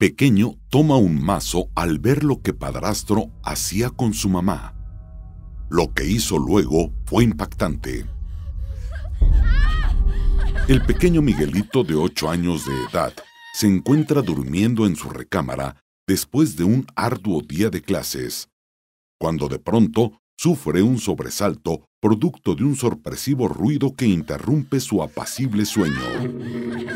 Pequeño toma un mazo al ver lo que padrastro hacía con su mamá. Lo que hizo luego fue impactante. El pequeño Miguelito de 8 años de edad se encuentra durmiendo en su recámara después de un arduo día de clases, cuando de pronto sufre un sobresalto producto de un sorpresivo ruido que interrumpe su apacible sueño.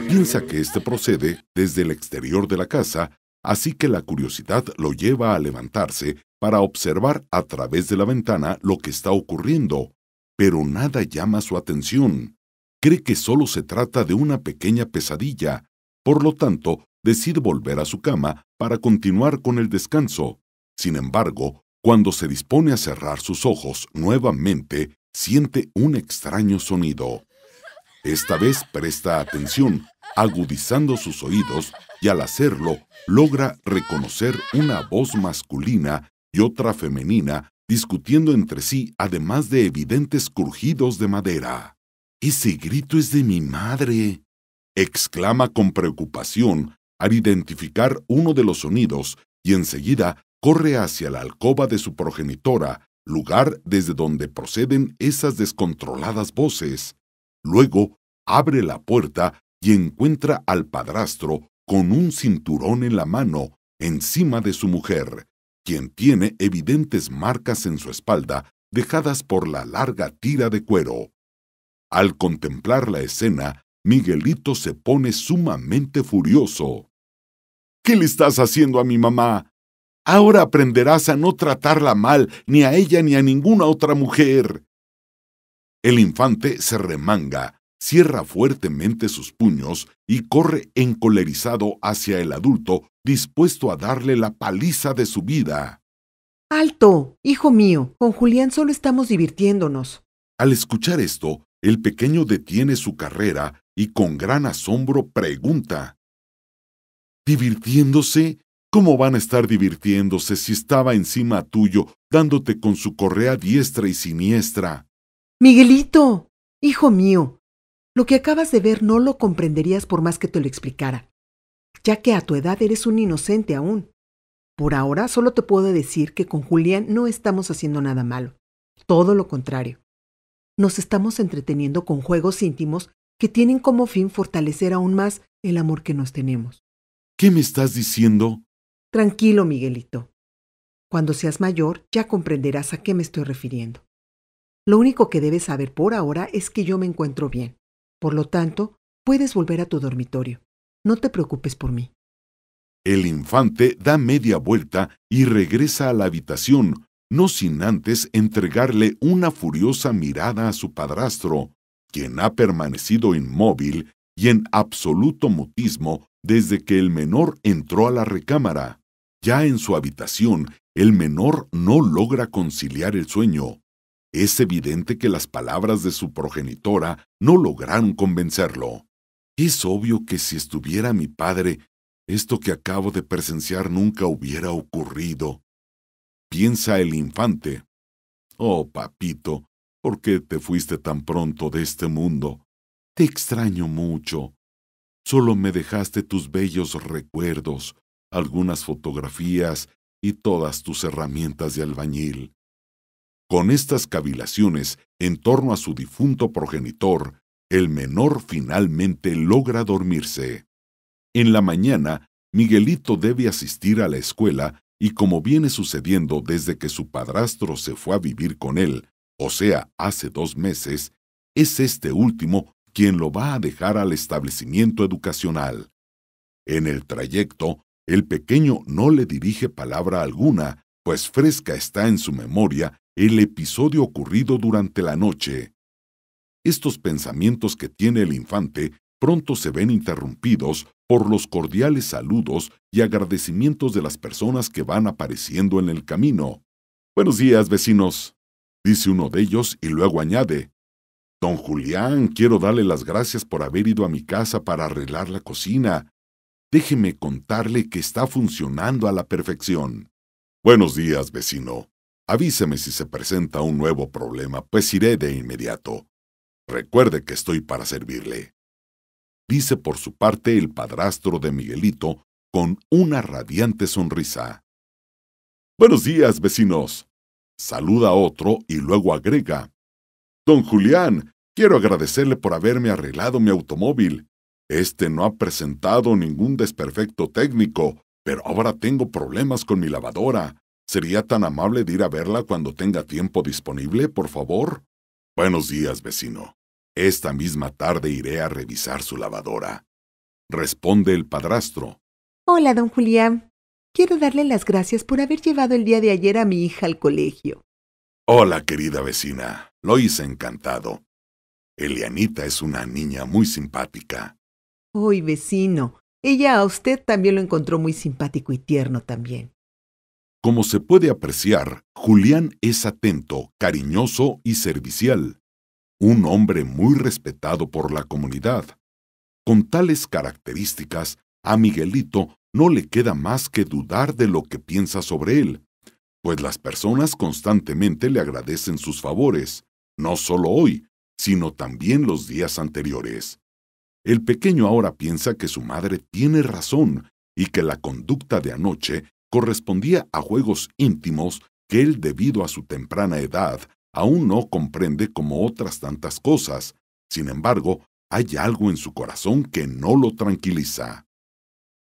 Piensa que este procede desde el exterior de la casa, así que la curiosidad lo lleva a levantarse para observar a través de la ventana lo que está ocurriendo, pero nada llama su atención. Cree que solo se trata de una pequeña pesadilla, por lo tanto, decide volver a su cama para continuar con el descanso. Sin embargo, cuando se dispone a cerrar sus ojos nuevamente, siente un extraño sonido. Esta vez presta atención, agudizando sus oídos y al hacerlo logra reconocer una voz masculina y otra femenina discutiendo entre sí además de evidentes crujidos de madera. Ese grito es de mi madre, exclama con preocupación al identificar uno de los sonidos y enseguida corre hacia la alcoba de su progenitora, lugar desde donde proceden esas descontroladas voces. Luego abre la puerta y encuentra al padrastro con un cinturón en la mano, encima de su mujer, quien tiene evidentes marcas en su espalda dejadas por la larga tira de cuero. Al contemplar la escena, Miguelito se pone sumamente furioso. ¿Qué le estás haciendo a mi mamá? Ahora aprenderás a no tratarla mal, ni a ella ni a ninguna otra mujer. El infante se remanga, cierra fuertemente sus puños y corre encolerizado hacia el adulto, dispuesto a darle la paliza de su vida. ¡Alto! Hijo mío, con Julián solo estamos divirtiéndonos. Al escuchar esto, el pequeño detiene su carrera y con gran asombro pregunta. ¿Divirtiéndose? ¿Cómo van a estar divirtiéndose si estaba encima tuyo, dándote con su correa diestra y siniestra? Miguelito, hijo mío, lo que acabas de ver no lo comprenderías por más que te lo explicara, ya que a tu edad eres un inocente aún. Por ahora solo te puedo decir que con Julián no estamos haciendo nada malo, todo lo contrario. Nos estamos entreteniendo con juegos íntimos que tienen como fin fortalecer aún más el amor que nos tenemos. ¿Qué me estás diciendo? Tranquilo, Miguelito. Cuando seas mayor ya comprenderás a qué me estoy refiriendo. Lo único que debes saber por ahora es que yo me encuentro bien. Por lo tanto, puedes volver a tu dormitorio. No te preocupes por mí. El infante da media vuelta y regresa a la habitación, no sin antes entregarle una furiosa mirada a su padrastro, quien ha permanecido inmóvil y en absoluto mutismo desde que el menor entró a la recámara. Ya en su habitación, el menor no logra conciliar el sueño. Es evidente que las palabras de su progenitora no lograron convencerlo. Es obvio que si estuviera mi padre, esto que acabo de presenciar nunca hubiera ocurrido. Piensa el infante. Oh, papito, ¿por qué te fuiste tan pronto de este mundo? Te extraño mucho. Solo me dejaste tus bellos recuerdos, algunas fotografías y todas tus herramientas de albañil. Con estas cavilaciones en torno a su difunto progenitor, el menor finalmente logra dormirse. En la mañana, Miguelito debe asistir a la escuela y como viene sucediendo desde que su padrastro se fue a vivir con él, o sea, hace dos meses, es este último quien lo va a dejar al establecimiento educacional. En el trayecto el pequeño no le dirige palabra alguna, pues fresca está en su memoria el episodio ocurrido durante la noche. Estos pensamientos que tiene el infante pronto se ven interrumpidos por los cordiales saludos y agradecimientos de las personas que van apareciendo en el camino. Buenos días, vecinos, dice uno de ellos y luego añade, Don Julián, quiero darle las gracias por haber ido a mi casa para arreglar la cocina déjeme contarle que está funcionando a la perfección. Buenos días, vecino. Avíseme si se presenta un nuevo problema, pues iré de inmediato. Recuerde que estoy para servirle. Dice por su parte el padrastro de Miguelito con una radiante sonrisa. Buenos días, vecinos. Saluda a otro y luego agrega. Don Julián, quiero agradecerle por haberme arreglado mi automóvil. Este no ha presentado ningún desperfecto técnico, pero ahora tengo problemas con mi lavadora. ¿Sería tan amable de ir a verla cuando tenga tiempo disponible, por favor? Buenos días, vecino. Esta misma tarde iré a revisar su lavadora. Responde el padrastro. Hola, don Julián. Quiero darle las gracias por haber llevado el día de ayer a mi hija al colegio. Hola, querida vecina. Lo hice encantado. Elianita es una niña muy simpática. Uy, vecino, ella a usted también lo encontró muy simpático y tierno también. Como se puede apreciar, Julián es atento, cariñoso y servicial. Un hombre muy respetado por la comunidad. Con tales características, a Miguelito no le queda más que dudar de lo que piensa sobre él, pues las personas constantemente le agradecen sus favores, no solo hoy, sino también los días anteriores. El pequeño ahora piensa que su madre tiene razón y que la conducta de anoche correspondía a juegos íntimos que él debido a su temprana edad aún no comprende como otras tantas cosas. Sin embargo, hay algo en su corazón que no lo tranquiliza.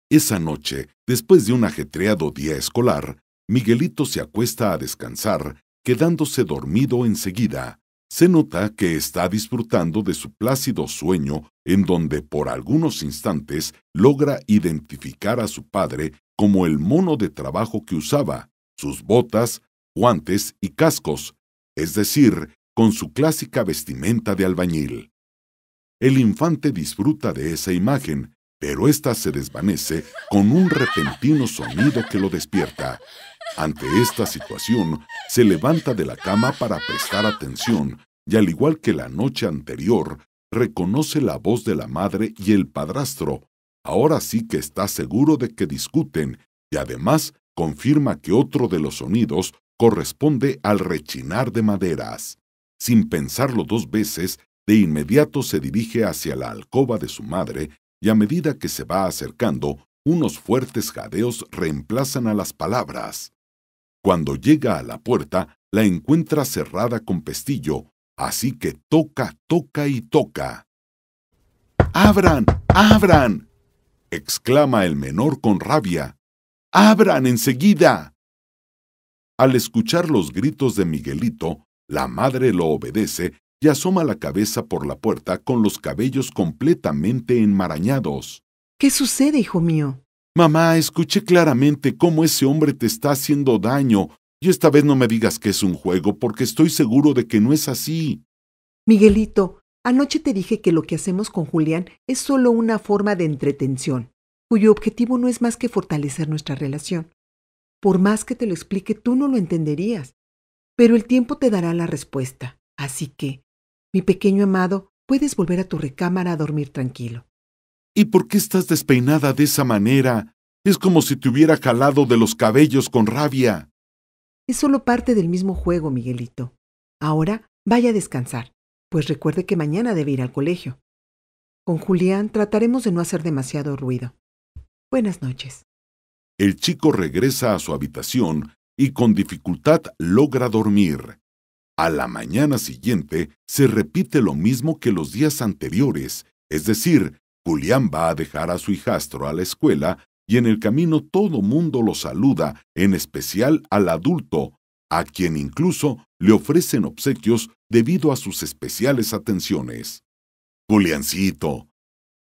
Esa noche, después de un ajetreado día escolar, Miguelito se acuesta a descansar, quedándose dormido enseguida se nota que está disfrutando de su plácido sueño en donde por algunos instantes logra identificar a su padre como el mono de trabajo que usaba, sus botas, guantes y cascos, es decir, con su clásica vestimenta de albañil. El infante disfruta de esa imagen, pero ésta se desvanece con un repentino sonido que lo despierta, ante esta situación, se levanta de la cama para prestar atención y al igual que la noche anterior, reconoce la voz de la madre y el padrastro. Ahora sí que está seguro de que discuten y además confirma que otro de los sonidos corresponde al rechinar de maderas. Sin pensarlo dos veces, de inmediato se dirige hacia la alcoba de su madre y a medida que se va acercando, unos fuertes jadeos reemplazan a las palabras. Cuando llega a la puerta, la encuentra cerrada con pestillo, así que toca, toca y toca. ¡Abran! ¡Abran! exclama el menor con rabia. ¡Abran enseguida! Al escuchar los gritos de Miguelito, la madre lo obedece y asoma la cabeza por la puerta con los cabellos completamente enmarañados. ¿Qué sucede, hijo mío? Mamá, escuché claramente cómo ese hombre te está haciendo daño, y esta vez no me digas que es un juego, porque estoy seguro de que no es así. Miguelito, anoche te dije que lo que hacemos con Julián es solo una forma de entretención, cuyo objetivo no es más que fortalecer nuestra relación. Por más que te lo explique, tú no lo entenderías. Pero el tiempo te dará la respuesta. Así que, mi pequeño amado, puedes volver a tu recámara a dormir tranquilo. ¿Y por qué estás despeinada de esa manera? Es como si te hubiera jalado de los cabellos con rabia. Es solo parte del mismo juego, Miguelito. Ahora vaya a descansar, pues recuerde que mañana debe ir al colegio. Con Julián trataremos de no hacer demasiado ruido. Buenas noches. El chico regresa a su habitación y con dificultad logra dormir. A la mañana siguiente se repite lo mismo que los días anteriores, es decir, Julián va a dejar a su hijastro a la escuela y en el camino todo mundo lo saluda, en especial al adulto, a quien incluso le ofrecen obsequios debido a sus especiales atenciones. Juliancito,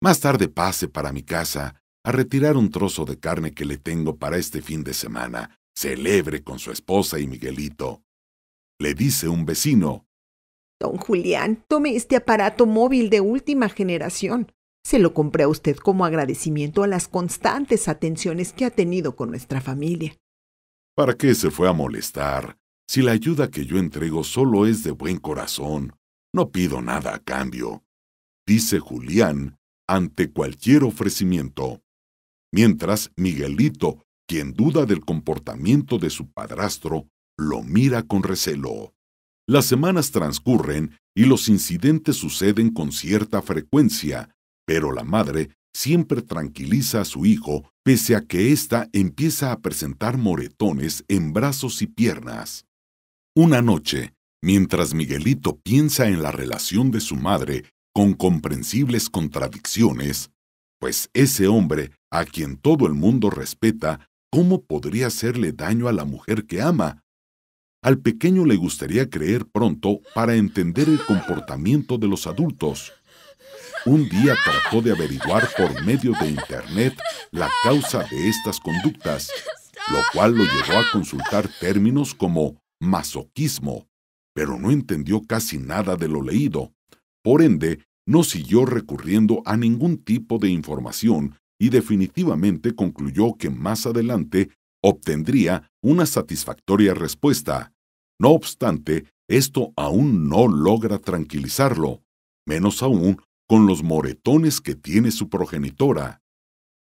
más tarde pase para mi casa a retirar un trozo de carne que le tengo para este fin de semana. Celebre con su esposa y Miguelito. Le dice un vecino. Don Julián, tome este aparato móvil de última generación. Se lo compré a usted como agradecimiento a las constantes atenciones que ha tenido con nuestra familia. ¿Para qué se fue a molestar? Si la ayuda que yo entrego solo es de buen corazón, no pido nada a cambio, dice Julián ante cualquier ofrecimiento. Mientras Miguelito, quien duda del comportamiento de su padrastro, lo mira con recelo. Las semanas transcurren y los incidentes suceden con cierta frecuencia, pero la madre siempre tranquiliza a su hijo pese a que ésta empieza a presentar moretones en brazos y piernas. Una noche, mientras Miguelito piensa en la relación de su madre con comprensibles contradicciones, pues ese hombre, a quien todo el mundo respeta, ¿cómo podría hacerle daño a la mujer que ama? Al pequeño le gustaría creer pronto para entender el comportamiento de los adultos un día trató de averiguar por medio de Internet la causa de estas conductas, lo cual lo llevó a consultar términos como masoquismo, pero no entendió casi nada de lo leído. Por ende, no siguió recurriendo a ningún tipo de información y definitivamente concluyó que más adelante obtendría una satisfactoria respuesta. No obstante, esto aún no logra tranquilizarlo, menos aún con los moretones que tiene su progenitora.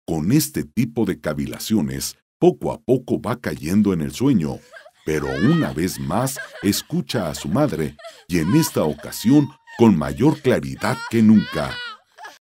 Con este tipo de cavilaciones, poco a poco va cayendo en el sueño, pero una vez más escucha a su madre, y en esta ocasión con mayor claridad que nunca.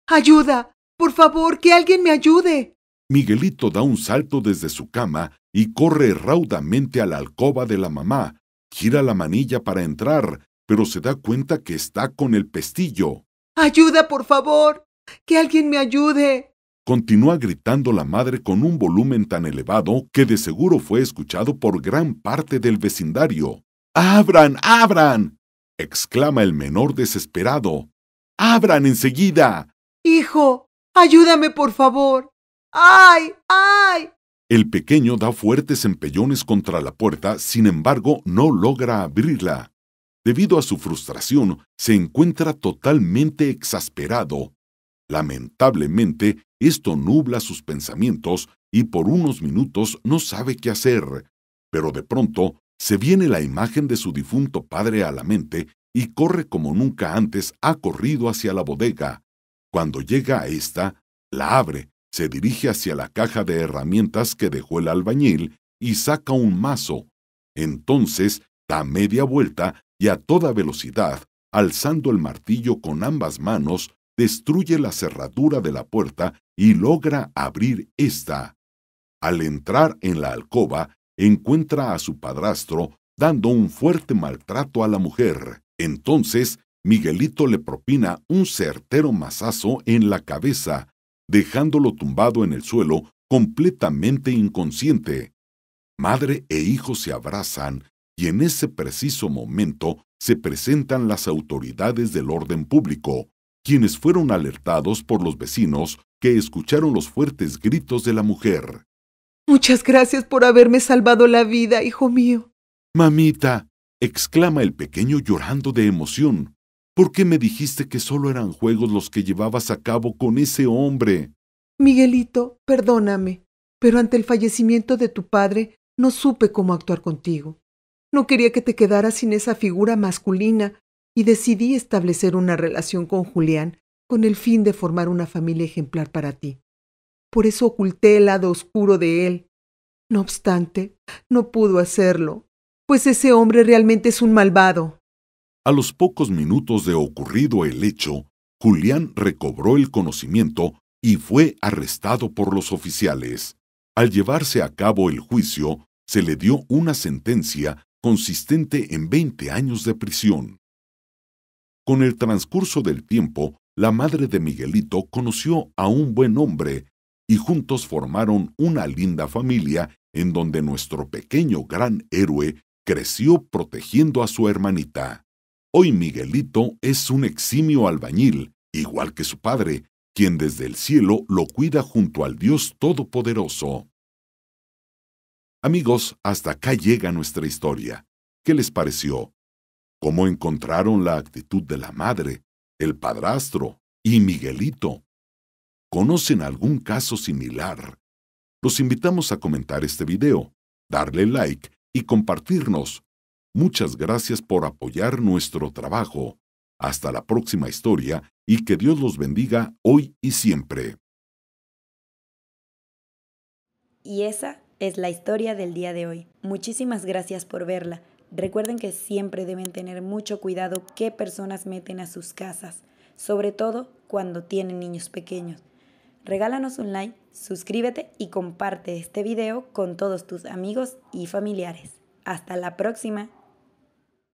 ¡Ayuda! Por favor, que alguien me ayude. Miguelito da un salto desde su cama y corre raudamente a la alcoba de la mamá. Gira la manilla para entrar, pero se da cuenta que está con el pestillo. Ayuda, por favor. Que alguien me ayude. Continúa gritando la madre con un volumen tan elevado que de seguro fue escuchado por gran parte del vecindario. ¡Abran, abran! exclama el menor desesperado. ¡Abran enseguida! Hijo, ayúdame, por favor. ¡Ay, ay! El pequeño da fuertes empellones contra la puerta, sin embargo, no logra abrirla. Debido a su frustración, se encuentra totalmente exasperado. Lamentablemente, esto nubla sus pensamientos y por unos minutos no sabe qué hacer. Pero de pronto, se viene la imagen de su difunto padre a la mente y corre como nunca antes ha corrido hacia la bodega. Cuando llega a esta, la abre, se dirige hacia la caja de herramientas que dejó el albañil y saca un mazo. Entonces da media vuelta y a toda velocidad, alzando el martillo con ambas manos, destruye la cerradura de la puerta y logra abrir ésta. Al entrar en la alcoba, encuentra a su padrastro dando un fuerte maltrato a la mujer. Entonces, Miguelito le propina un certero mazazo en la cabeza, dejándolo tumbado en el suelo completamente inconsciente. Madre e hijo se abrazan y en ese preciso momento se presentan las autoridades del orden público, quienes fueron alertados por los vecinos que escucharon los fuertes gritos de la mujer. Muchas gracias por haberme salvado la vida, hijo mío. Mamita, exclama el pequeño llorando de emoción. ¿Por qué me dijiste que solo eran juegos los que llevabas a cabo con ese hombre? Miguelito, perdóname, pero ante el fallecimiento de tu padre no supe cómo actuar contigo. No quería que te quedaras sin esa figura masculina y decidí establecer una relación con Julián con el fin de formar una familia ejemplar para ti. Por eso oculté el lado oscuro de él. No obstante, no pudo hacerlo, pues ese hombre realmente es un malvado. A los pocos minutos de ocurrido el hecho, Julián recobró el conocimiento y fue arrestado por los oficiales. Al llevarse a cabo el juicio, se le dio una sentencia consistente en 20 años de prisión. Con el transcurso del tiempo, la madre de Miguelito conoció a un buen hombre y juntos formaron una linda familia en donde nuestro pequeño gran héroe creció protegiendo a su hermanita. Hoy Miguelito es un eximio albañil, igual que su padre, quien desde el cielo lo cuida junto al Dios Todopoderoso. Amigos, hasta acá llega nuestra historia. ¿Qué les pareció? ¿Cómo encontraron la actitud de la madre, el padrastro y Miguelito? ¿Conocen algún caso similar? Los invitamos a comentar este video, darle like y compartirnos. Muchas gracias por apoyar nuestro trabajo. Hasta la próxima historia y que Dios los bendiga hoy y siempre. Y esa es la historia del día de hoy. Muchísimas gracias por verla. Recuerden que siempre deben tener mucho cuidado qué personas meten a sus casas, sobre todo cuando tienen niños pequeños. Regálanos un like, suscríbete y comparte este video con todos tus amigos y familiares. Hasta la próxima.